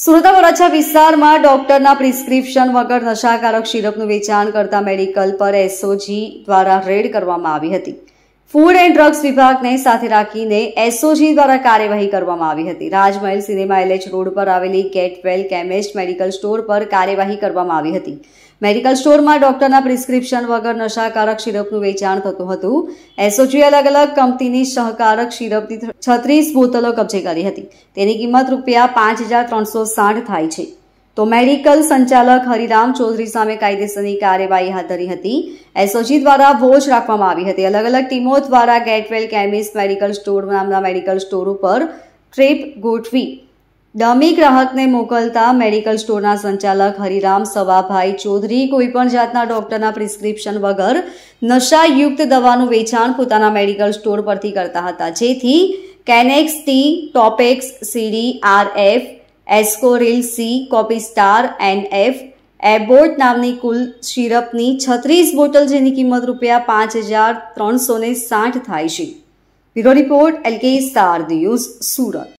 સુરતના વરાછા વિસ્તારમાં ડોક્ટરના પ્રિસ્ક્રિપ્શન વગર નશાકારક શિરપનું વેચાણ કરતા મેડિકલ પર એસઓજી દ્વારા રેડ કરવામાં આવી હતી ફૂડ એન્ડ ડ્રગ્સ વિભાગને સાથે રાખીને એસઓજી દ્વારા કાર્યવાહી કરવામાં આવી હતી રાજમહેલ સિનેમા એલએચ રોડ પર આવેલી વેલ કેમિસ્ટ મેડિકલ સ્ટોર પર કાર્યવાહી કરવામાં આવી હતી મેડિકલ સ્ટોરમાં ડોક્ટરના પ્રિસ્ક્રિપ્શન વગર નશાકારક શિરપનું વેચાણ થતું હતું એસઓજીએ અલગ અલગ કંપનીની સહકારક સિરપની છત્રીસ બોતલો કબજે કરી હતી તેની કિંમત રૂપિયા પાંચ હજાર ત્રણસો સાઠ થાય છે તો મેડિકલ સંચાલક હરિરામ ચૌધરી સામે કાયદેસરની કાર્યવાહી હાથ ધરી હતી એસઓજી દ્વારા વોચ રાખવામાં આવી હતી અલગ અલગ ટીમો દ્વારા ગેટવેલ કેમિસ્ટ મેડિકલ સ્ટોર નામના મેડિકલ સ્ટોર ઉપર ટ્રીપ ગોઠવી ડમી ગ્રાહકને મોકલતા મેડિકલ સ્ટોરના સંચાલક હરિરામ સવાભાઈ ચૌધરી કોઈપણ જાતના ડોક્ટરના પ્રિસ્ક્રિપ્શન વગર નશાયુક્ત દવાનું વેચાણ પોતાના મેડિકલ સ્ટોર પરથી કરતા હતા જેથી Kenex T Topex CD RF Ascoril C Copy Star and F Abbott નામની કુલ સિરપની છત્રીસ બોટલ જેની કિંમત રૂપિયા પાંચ હજાર ત્રણસો સાઠ થાય છે bureau report LK Star News Surat